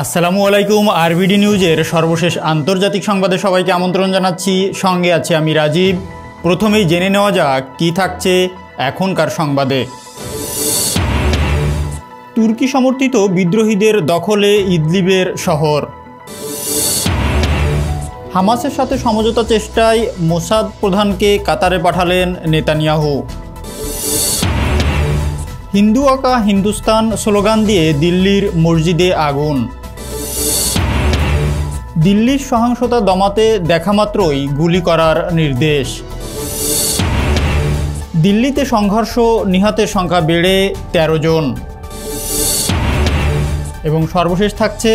আসসালামু আলাইকুম আরবিডি নিউজের সর্বশেষ আন্তর্জাতিক সংবাদে সবাইকে আমন্ত্রণ জানাচ্ছি সঙ্গে আছে আমি রাজীব প্রথমেই জেনে নেওয়া যাক কি থাকছে এখনকার সংবাদে তুর্কি সমর্থিত বিদ্রোহীদের দখলে ইদলিবের শহর হামাসের সাথে সমঝোতা চেষ্টায় মোসাদ প্রধানকে কাতারে পাঠালেন নেতানিয়াহু হিন্দু আঁকা হিন্দুস্তান স্লোগান দিয়ে দিল্লির মসজিদে আগুন দিল্লির সহিংসতা দমাতে দেখামাত্রই গুলি করার নির্দেশ দিল্লিতে সংঘর্ষ নিহতের সংখ্যা বেড়ে ১৩ জন এবং সর্বশেষ থাকছে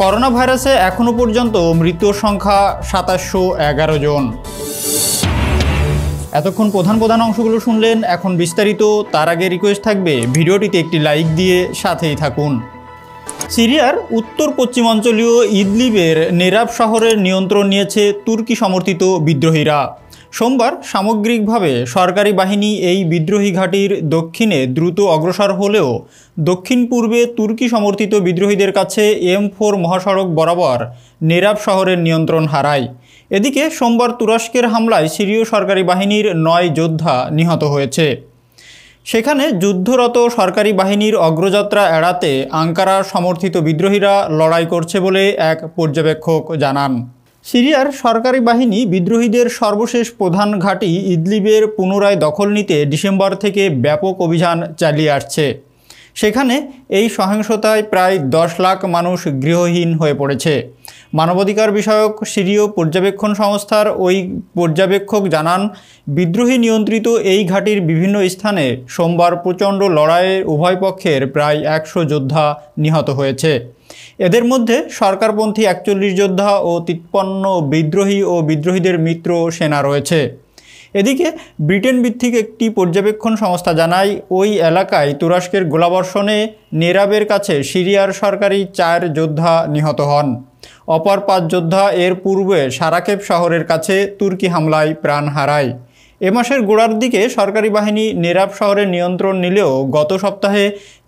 করোনা ভাইরাসে এখনও পর্যন্ত মৃত্যুর সংখ্যা সাতাশশো এগারো জন এতক্ষণ প্রধান প্রধান অংশগুলো শুনলেন এখন বিস্তারিত তার আগে রিকোয়েস্ট থাকবে ভিডিওটিতে একটি লাইক দিয়ে সাথেই থাকুন সিরিয়ার উত্তর পশ্চিমাঞ্চলীয় ইদলিবের নেরাব শহরের নিয়ন্ত্রণ নিয়েছে তুর্কি সমর্থিত বিদ্রোহীরা সোমবার সামগ্রিকভাবে সরকারি বাহিনী এই বিদ্রোহী ঘাঁটির দক্ষিণে দ্রুত অগ্রসর হলেও দক্ষিণ পূর্বে তুর্কি সমর্থিত বিদ্রোহীদের কাছে এম ফোর মহাসড়ক বরাবর নেরাব শহরের নিয়ন্ত্রণ হারায় এদিকে সোমবার তুরস্কের হামলায় সিরীয় সরকারি বাহিনীর নয় যোদ্ধা নিহত হয়েছে সেখানে যুদ্ধরত সরকারি বাহিনীর অগ্রযাত্রা এড়াতে আঙ্কারা সমর্থিত বিদ্রোহীরা লড়াই করছে বলে এক পর্যবেক্ষক জানান সিরিয়ার সরকারি বাহিনী বিদ্রোহীদের সর্বশেষ প্রধান ঘাঁটি ইদলিবের পুনরায় দখল নিতে ডিসেম্বর থেকে ব্যাপক অভিযান চালিয়ে আসছে সেখানে এই সহিংসতায় প্রায় দশ লাখ মানুষ গৃহহীন হয়ে পড়েছে মানবাধিকার বিষয়ক সিরীয় পর্যবেক্ষণ সংস্থার ওই পর্যবেক্ষক জানান বিদ্রোহী নিয়ন্ত্রিত এই ঘাটির বিভিন্ন স্থানে সোমবার প্রচণ্ড লড়াইয়ে উভয় পক্ষের প্রায় একশো যোদ্ধা নিহত হয়েছে এদের মধ্যে সরকারপন্থী একচল্লিশ যোদ্ধা ও তিপ্পান্ন বিদ্রোহী ও বিদ্রোহীদের মিত্র সেনা রয়েছে এদিকে ব্রিটেন ভিত্তিক একটি পর্যবেক্ষণ সংস্থা জানায় ওই এলাকায় তুরস্কের গোলাবর্ষণে নেরাবের কাছে সিরিয়ার সরকারি চার যোদ্ধা নিহত হন অপর পাঁচ যোদ্ধা এর পূর্বে সারাকেব শহরের কাছে তুর্কি হামলায় প্রাণ হারায় এ মাসের গোড়ার দিকে সরকারি বাহিনী নেরাব শহরের নিয়ন্ত্রণ নিলেও গত সপ্তাহে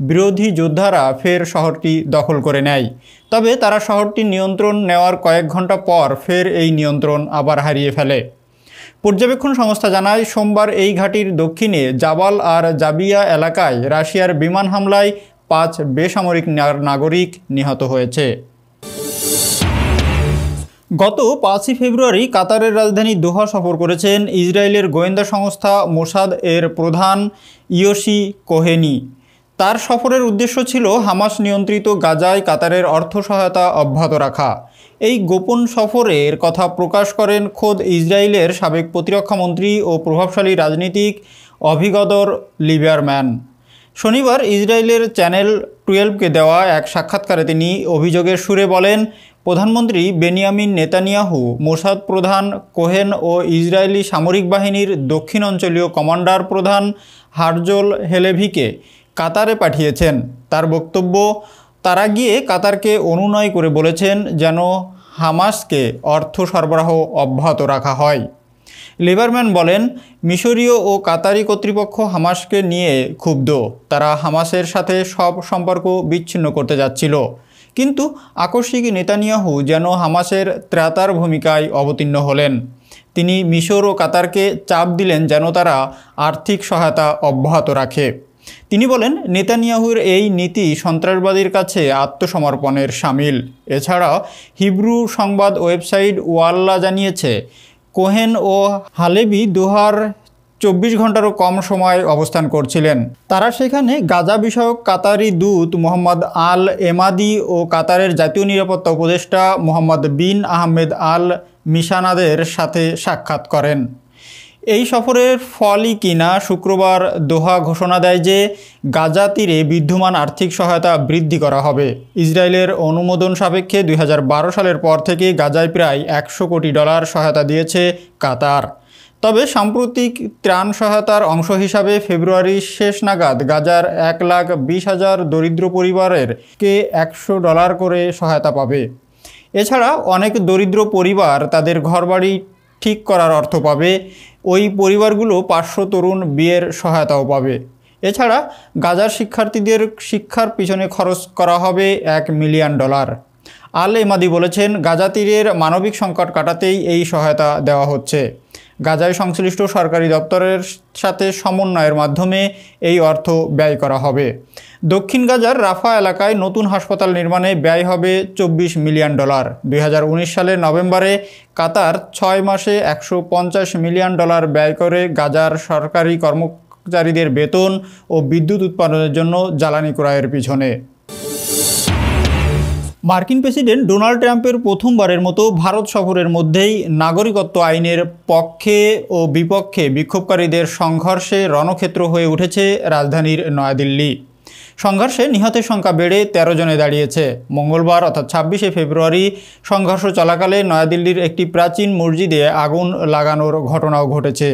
বিরোধী যোদ্ধারা ফের শহরটি দখল করে নেয় তবে তারা শহরটি নিয়ন্ত্রণ নেওয়ার কয়েক ঘন্টা পর ফের এই নিয়ন্ত্রণ আবার হারিয়ে ফেলে পর্যবেক্ষণ সংস্থা জানায় সোমবার এই ঘাটির দক্ষিণে জাবাল আর জাবিয়া এলাকায় রাশিয়ার বিমান হামলায় পাঁচ বেসামরিক নাগরিক নিহত হয়েছে গত পাঁচই ফেব্রুয়ারি কাতারের রাজধানী দোহা সফর করেছেন ইসরায়েলের গোয়েন্দা সংস্থা মোসাদ এর প্রধান ইয়োশি কোহেনি তার সফরের উদ্দেশ্য ছিল হামাস নিয়ন্ত্রিত গাজায় কাতারের অর্থ সহায়তা অব্যাহত রাখা এই গোপন সফরের কথা প্রকাশ করেন খোদ ইসরায়েলের সাবেক প্রতিরক্ষা মন্ত্রী ও প্রভাবশালী রাজনীতিক অভিগদর লিবারম্যান শনিবার ইসরায়েলের চ্যানেল টুয়েলভকে দেওয়া এক সাক্ষাৎকারে তিনি অভিযোগের সুরে বলেন প্রধানমন্ত্রী বেনিয়ামিন নেতানিয়াহু মোসাদ প্রধান কোহেন ও ইসরায়েলি সামরিক বাহিনীর দক্ষিণ অঞ্চলীয় কমান্ডার প্রধান হারজোল হেলেভিকে কাতারে পাঠিয়েছেন তার বক্তব্য তারা গিয়ে কাতারকে অনুনয় করে বলেছেন যেন হামাসকে অর্থ সরবরাহ অব্যাহত রাখা হয় লিবারম্যান বলেন মিশরীয় ও কাতারি কর্তৃপক্ষ হামাসকে নিয়ে ক্ষুব্ধ তারা হামাসের সাথে সব সম্পর্ক বিচ্ছিন্ন করতে যাচ্ছিল কিন্তু আকস্মিক নেতানিয়াহু যেন হামাসের ত্রাতার ভূমিকায় অবতীর্ণ হলেন তিনি মিশর ও কাতারকে চাপ দিলেন যেন তারা আর্থিক সহায়তা অব্যাহত রাখে তিনি বলেন নেতানিয়াহুর এই নীতি সন্ত্রাসবাদীর কাছে আত্মসমর্পণের সামিল এছাড়া হিব্রু সংবাদ ওয়েবসাইট ওয়াল্লা জানিয়েছে কোহেন ও হালেবি দোহার চব্বিশ ঘন্টারও কম সময় অবস্থান করছিলেন তারা সেখানে গাজা বিষয়ক কাতারি দূত মোহাম্মদ আল এমাদি ও কাতারের জাতীয় নিরাপত্তা উপদেষ্টা মোহাম্মদ বিন আহমেদ আল মিশানাদের সাথে সাক্ষাৎ করেন এই সফরের ফলই কিনা শুক্রবার দোহা ঘোষণা দেয় যে গাজা তীরে বিদ্যমান আর্থিক সহায়তা বৃদ্ধি করা হবে ইসরায়েলের অনুমোদন সাপেক্ষে দুই সালের পর থেকে গাজায় প্রায় একশো কোটি ডলার সহায়তা দিয়েছে কাতার তবে সাম্প্রতিক ত্রাণ সহায়তার অংশ হিসাবে ফেব্রুয়ারির শেষ নাগাদ গাজার এক লাখ বিশ হাজার দরিদ্র পরিবারের কে একশো ডলার করে সহায়তা পাবে এছাড়া অনেক দরিদ্র পরিবার তাদের ঘরবাড়ি ঠিক করার অর্থ পাবে ওই পরিবারগুলো পাঁচশো তরুণ বিয়ের সহায়তাও পাবে এছাড়া গাজার শিক্ষার্থীদের শিক্ষার পিছনে খরচ করা হবে এক মিলিয়ন ডলার আল এমাদি বলেছেন গাজা তীরের মানবিক সংকট কাটাতেই এই সহায়তা দেওয়া হচ্ছে গাজায় সংশ্লিষ্ট সরকারি দপ্তরের সাথে সমন্বয়ের মাধ্যমে এই অর্থ ব্যয় করা হবে দক্ষিণ গাজার রাফা এলাকায় নতুন হাসপাতাল নির্মাণে ব্যয় হবে চব্বিশ মিলিয়ন ডলার দুই সালের নভেম্বরে কাতার ছয় মাসে একশো মিলিয়ন ডলার ব্যয় করে গাজার সরকারি কর্মচারীদের বেতন ও বিদ্যুৎ উৎপাদনের জন্য জ্বালানি ক্রয়ের পিছনে মার্কিন প্রেসিডেন্ট ডোনাল্ড ট্রাম্পের প্রথমবারের মতো ভারত সফরের মধ্যেই নাগরিকত্ব আইনের পক্ষে ও বিপক্ষে বিক্ষোভকারীদের সংঘর্ষে রণক্ষেত্র হয়ে উঠেছে রাজধানীর নয়াদিল্লি সংঘর্ষে নিহতের সংখ্যা বেড়ে ১৩ জনে দাঁড়িয়েছে মঙ্গলবার অর্থাৎ ছাব্বিশে ফেব্রুয়ারি সংঘর্ষ চলাকালে নয়াদিল্লির একটি প্রাচীন মসজিদে আগুন লাগানোর ঘটনাও ঘটেছে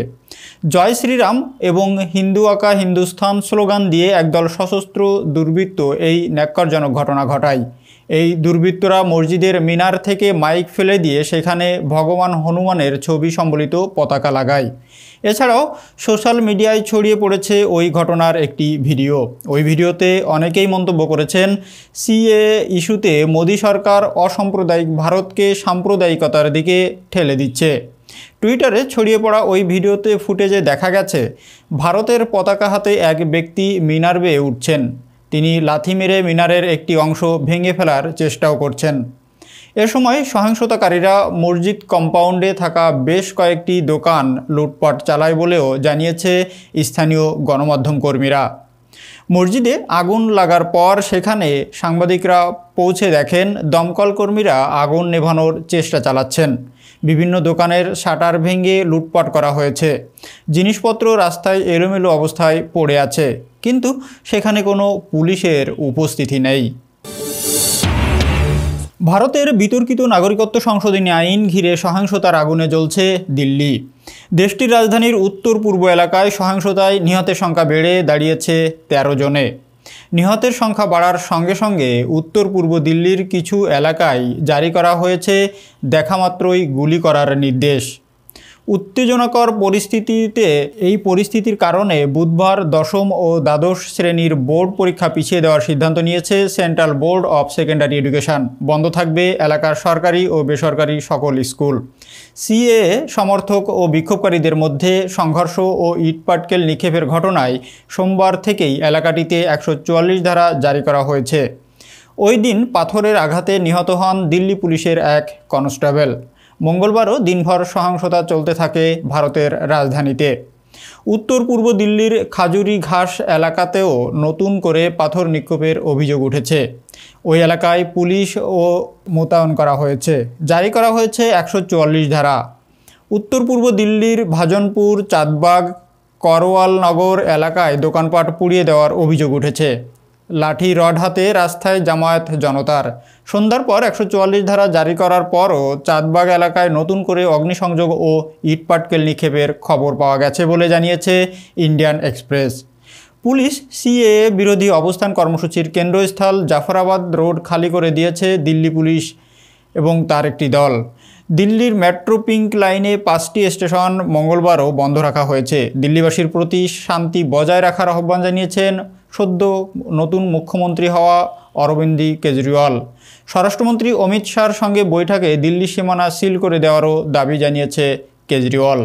জয় শ্রীরাম এবং হিন্দু আকা হিন্দুস্থান স্লোগান দিয়ে একদল সশস্ত্র দুর্বৃত্ত এই ন্যাক্কারজনক ঘটনা ঘটায় এই দুর্বৃত্তরা মসজিদের মিনার থেকে মাইক ফেলে দিয়ে সেখানে ভগবান হনুমানের ছবি সম্বলিত পতাকা লাগায় এছাড়াও সোশ্যাল মিডিয়ায় ছড়িয়ে পড়েছে ওই ঘটনার একটি ভিডিও ওই ভিডিওতে অনেকেই মন্তব্য করেছেন সিএ ইস্যুতে মোদী সরকার অসাম্প্রদায়িক ভারতকে সাম্প্রদায়িকতার দিকে ঠেলে দিচ্ছে টুইটারে ছড়িয়ে পড়া ওই ভিডিওতে ফুটেজে দেখা গেছে ভারতের পতাকা হাতে এক ব্যক্তি মিনার বেয়ে উঠছেন তিনি লাথি মেরে মিনারের একটি অংশ ভেঙে ফেলার চেষ্টাও করছেন এ সময় সহিংসতাকারীরা মসজিদ কম্পাউন্ডে থাকা বেশ কয়েকটি দোকান লুটপাট চালায় বলেও জানিয়েছে স্থানীয় গণমাধ্যম কর্মীরা মসজিদে আগুন লাগার পর সেখানে সাংবাদিকরা পৌঁছে দেখেন দমকল কর্মীরা আগুন নেভানোর চেষ্টা চালাচ্ছেন বিভিন্ন দোকানের শাটার ভেঙে লুটপাট করা হয়েছে জিনিসপত্র রাস্তায় এলোমেলো অবস্থায় পড়ে আছে কিন্তু সেখানে কোনো পুলিশের উপস্থিতি নেই ভারতের বিতর্কিত নাগরিকত্ব সংশোধনী আইন ঘিরে সহিংসতার আগুনে জ্বলছে দিল্লি দেশটির রাজধানীর উত্তর পূর্ব এলাকায় সহিংসতায় নিহতের সংখ্যা বেড়ে দাঁড়িয়েছে ১৩ জনে নিহতের সংখ্যা বাড়ার সঙ্গে সঙ্গে উত্তর পূর্ব দিল্লির কিছু এলাকায় জারি করা হয়েছে দেখামাত্রই গুলি করার নির্দেশ উত্তেজনাকর পরিস্থিতিতে এই পরিস্থিতির কারণে বুধবার দশম ও দ্বাদশ শ্রেণীর বোর্ড পরীক্ষা পিছিয়ে দেওয়ার সিদ্ধান্ত নিয়েছে central board of secondary education বন্ধ থাকবে এলাকার সরকারি ও বেসরকারি সকল স্কুল সিএ সমর্থক ও বিক্ষোভকারীদের মধ্যে সংঘর্ষ ও ইটপাটকেল নিক্ষেপের ঘটনায় সোমবার থেকেই এলাকাটিতে একশো ধারা জারি করা হয়েছে ওই দিন পাথরের আঘাতে নিহত হন দিল্লি পুলিশের এক কনস্টেবল মঙ্গলবারও দিনভর সহিংসতা চলতে থাকে ভারতের রাজধানীতে উত্তর পূর্ব দিল্লির খাজুরি ঘাস এলাকাতেও নতুন করে পাথর নিক্ষোপের অভিযোগ উঠেছে ওই এলাকায় পুলিশ ও মোতায়েন করা হয়েছে জারি করা হয়েছে একশো ধারা উত্তর পূর্ব দিল্লির ভাজনপুর চাঁদবাগ করওয়ালনগর এলাকায় দোকানপাট পুড়িয়ে দেওয়ার অভিযোগ উঠেছে লাঠি রড হাতে রাস্তায় জামায়াত জনতার সন্ধ্যার পর একশো ধারা জারি করার পরও চাঁদবাগ এলাকায় নতুন করে অগ্নিসংযোগ ও ইটপাটকেল নিক্ষেপের খবর পাওয়া গেছে বলে জানিয়েছে ইন্ডিয়ান এক্সপ্রেস পুলিশ সিএ বিরোধী অবস্থান কর্মসূচির কেন্দ্রস্থল জাফরাবাদ রোড খালি করে দিয়েছে দিল্লি পুলিশ এবং তার একটি দল দিল্লির মেট্রো পিঙ্ক লাইনে পাঁচটি স্টেশন মঙ্গলবারও বন্ধ রাখা হয়েছে দিল্লিবাসীর প্রতি শান্তি বজায় রাখার আহ্বান জানিয়েছেন সদ্য নতুন মুখ্যমন্ত্রী হওয়া অরবিন্দি কেজরিওয়াল স্বরাষ্ট্রমন্ত্রী অমিত শাহর সঙ্গে বৈঠকে দিল্লি সীমানা সিল করে দেওয়ারও দাবি জানিয়েছে কেজরিওয়াল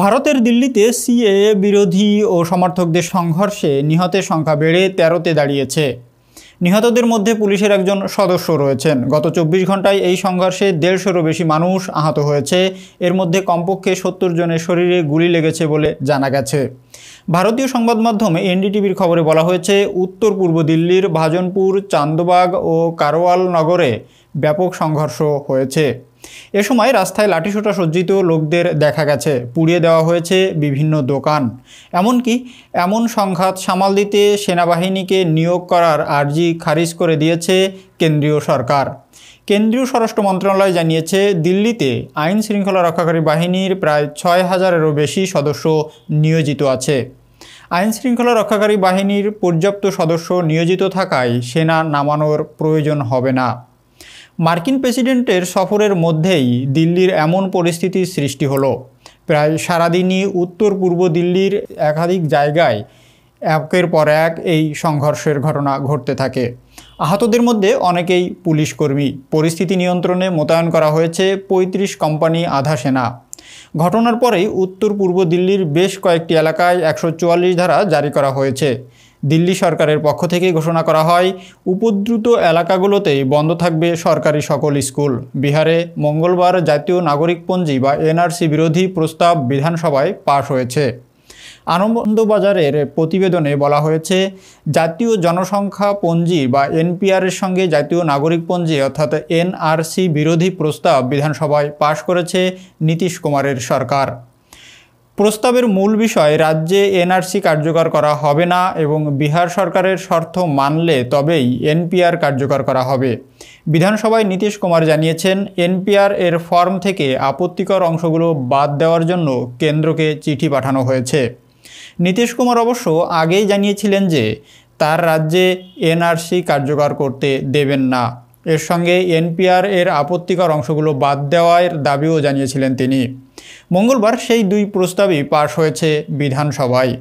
ভারতের দিল্লিতে সিএ বিরোধী ও সমর্থকদের সংঘর্ষে নিহতের সংখ্যা বেড়ে তেরোতে দাঁড়িয়েছে নিহতদের মধ্যে পুলিশের একজন সদস্য রয়েছেন গত চব্বিশ ঘন্টায় এই সংঘর্ষে দেড়শোরও বেশি মানুষ আহত হয়েছে এর মধ্যে কমপক্ষে সত্তর জনের শরীরে গুলি লেগেছে বলে জানা গেছে ভারতীয় সংবাদ মাধ্যমে এনডিটিভির খবরে বলা হয়েছে উত্তর পূর্ব দিল্লির ভাজনপুর চান্দবাগ ও কারওয়াল নগরে ব্যাপক সংঘর্ষ হয়েছে এ সময় রাস্তায় লাঠিসোটা সজ্জিত লোকদের দেখা গেছে পুড়িয়ে দেওয়া হয়েছে বিভিন্ন দোকান এমনকি এমন সংঘাত সামাল দিতে সেনাবাহিনীকে নিয়োগ করার আর্জি খারিজ করে দিয়েছে কেন্দ্রীয় সরকার কেন্দ্রীয় স্বরাষ্ট্র মন্ত্রণালয় জানিয়েছে দিল্লিতে আইন শৃঙ্খলা রক্ষাকারী বাহিনীর প্রায় ছয় হাজারেরও বেশি সদস্য নিয়োজিত আছে আইন শৃঙ্খলা রক্ষাকারী বাহিনীর পর্যাপ্ত সদস্য নিয়োজিত থাকায় সেনা নামানোর প্রয়োজন হবে না মার্কিন প্রেসিডেন্টের সফরের মধ্যেই দিল্লির এমন পরিস্থিতির সৃষ্টি হলো প্রায় সারাদিনই উত্তর পূর্ব দিল্লির একাধিক জায়গায় একের পর এক এই সংঘর্ষের ঘটনা ঘটতে থাকে আহতদের মধ্যে অনেকেই পুলিশ কর্মী পরিস্থিতি নিয়ন্ত্রণে মোতায়েন করা হয়েছে ৩৫ কোম্পানি আধা সেনা ঘটনার পরেই উত্তর পূর্ব দিল্লির বেশ কয়েকটি এলাকায় একশো ধারা জারি করা হয়েছে দিল্লি সরকারের পক্ষ থেকে ঘোষণা করা হয় উপদ্রুত এলাকাগুলোতেই বন্ধ থাকবে সরকারি সকল স্কুল বিহারে মঙ্গলবার জাতীয় নাগরিকপঞ্জি বা এনআরসি বিরোধী প্রস্তাব বিধানসভায় পাশ হয়েছে আনন্দবাজারের প্রতিবেদনে বলা হয়েছে জাতীয় জনসংখ্যা পঞ্জি বা এনপিআরের সঙ্গে জাতীয় নাগরিক পঞ্জি অর্থাৎ এনআরসি বিরোধী প্রস্তাব বিধানসভায় পাশ করেছে নীতিশ কুমারের সরকার প্রস্তাবের মূল বিষয় রাজ্যে এনআরসি কার্যকর করা হবে না এবং বিহার সরকারের শর্ত মানলে তবেই এনপিআর কার্যকর করা হবে বিধানসভায় নীতিশ কুমার জানিয়েছেন এনপিআর এর ফর্ম থেকে আপত্তিকর অংশগুলো বাদ দেওয়ার জন্য কেন্দ্রকে চিঠি পাঠানো হয়েছে নীতিশ কুমার অবশ্য আগেই জানিয়েছিলেন যে তার রাজ্যে এনআরসি কার্যকর করতে দেবেন না এর সঙ্গে এনপিআর এর আপত্তিকর অংশগুলো বাদ দেওয়ার দাবিও জানিয়েছিলেন তিনি মঙ্গলবার সেই দুই প্রস্তাবই পাশ হয়েছে বিধানসভায়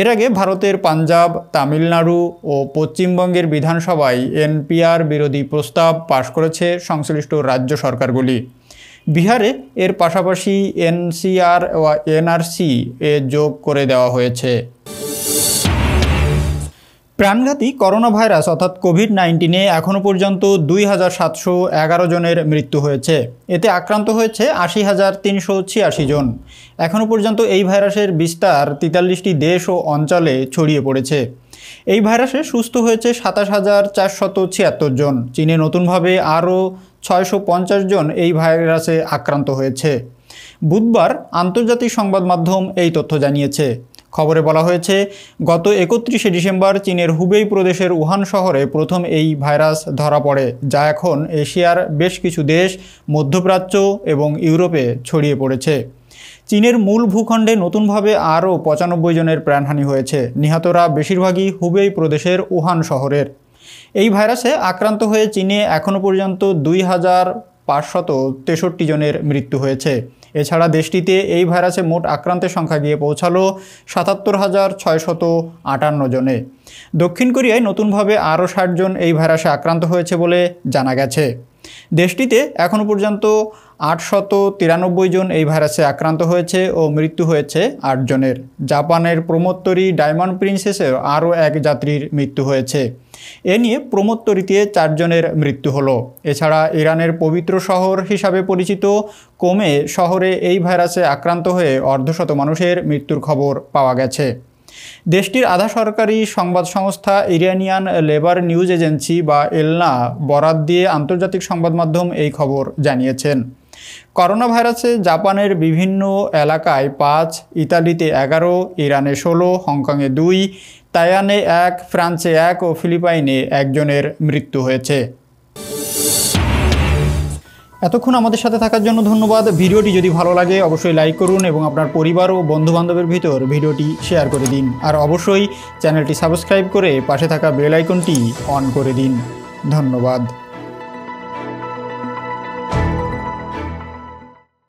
এর আগে ভারতের পাঞ্জাব তামিলনাড়ু ও পশ্চিমবঙ্গের বিধানসভায় এনপিআর বিরোধী প্রস্তাব পাশ করেছে সংশ্লিষ্ট রাজ্য সরকারগুলি বিহারে এর পাশাপাশি এনসিআর ও এনআরসি এ যোগ করে দেওয়া হয়েছে প্রাণঘাতী করোনা ভাইরাস অর্থাৎ কোভিড নাইন্টিনে এখনও পর্যন্ত দুই হাজার সাতশো এগারো জনের মৃত্যু হয়েছে এতে আক্রান্ত হয়েছে আশি হাজার তিনশো ছিয়াশি জন এখনও পর্যন্ত এই ভাইরাসের বিস্তার তেতাল্লিশটি দেশ ও অঞ্চলে ছড়িয়ে পড়েছে এই ভাইরাসে সুস্থ হয়েছে সাতাশ হাজার চারশত ছিয়াত্তর জন চীনে নতুনভাবে আরও ছয়শো জন এই ভাইরাসে আক্রান্ত হয়েছে বুধবার আন্তর্জাতিক সংবাদ মাধ্যম এই তথ্য জানিয়েছে খবরে বলা হয়েছে গত একত্রিশে ডিসেম্বর চীনের হুবেই প্রদেশের উহান শহরে প্রথম এই ভাইরাস ধরা পড়ে যা এখন এশিয়ার বেশ কিছু দেশ মধ্যপ্রাচ্য এবং ইউরোপে ছড়িয়ে পড়েছে চীনের মূল ভূখণ্ডে নতুনভাবে আরও পঁচানব্বই জনের প্রাণহানি হয়েছে নিহতরা বেশিরভাগই হুবেই প্রদেশের উহান শহরের এই ভাইরাসে আক্রান্ত হয়ে চীনে এখনও পর্যন্ত দুই হাজার পাঁচশত তেষট্টি জনের মৃত্যু হয়েছে এছাড়া দেশটিতে এই ভাইরাসে মোট আক্রান্তের সংখ্যা গিয়ে পৌঁছালো সাতাত্তর হাজার ছয়শত আটান্ন জনে দক্ষিণ কোরিয়ায় নতুনভাবে আরও ষাটজন এই ভাইরাসে আক্রান্ত হয়েছে বলে জানা গেছে দেশটিতে এখনও পর্যন্ত আটশত তিরানব্বই জন এই ভাইরাসে আক্রান্ত হয়েছে ও মৃত্যু হয়েছে আটজনের জাপানের প্রমোত্তরি ডায়মন্ড প্রিন্সেসের আরও এক যাত্রীর মৃত্যু হয়েছে এ নিয়ে প্রমোত্তরিতে চারজনের মৃত্যু হলো এছাড়া ইরানের পবিত্র শহর হিসাবে পরিচিত কমে শহরে এই ভাইরাসে আক্রান্ত হয়ে অর্ধশত মানুষের মৃত্যুর খবর পাওয়া গেছে দেশটির আধা সরকারি সংবাদ সংস্থা ইরানিয়ান লেবার নিউজ এজেন্সি বা এলনা বরাদ দিয়ে আন্তর্জাতিক সংবাদ মাধ্যম এই খবর জানিয়েছেন করোনা ভাইরাসে জাপানের বিভিন্ন এলাকায় পাঁচ ইতালিতে এগারো ইরানে ষোলো হংকংয়ে দুই তায়ানে এক ফ্রান্সে এক ও ফিলিপাইনে একজনের মৃত্যু হয়েছে এতক্ষণ আমাদের সাথে থাকার জন্য ধন্যবাদ ভিডিওটি যদি ভালো লাগে অবশ্যই লাইক করুন এবং আপনার পরিবার ও বন্ধুবান্ধবের ভিতর ভিডিওটি শেয়ার করে দিন আর অবশ্যই চ্যানেলটি সাবস্ক্রাইব করে পাশে থাকা বেল আইকনটি অন করে দিন ধন্যবাদ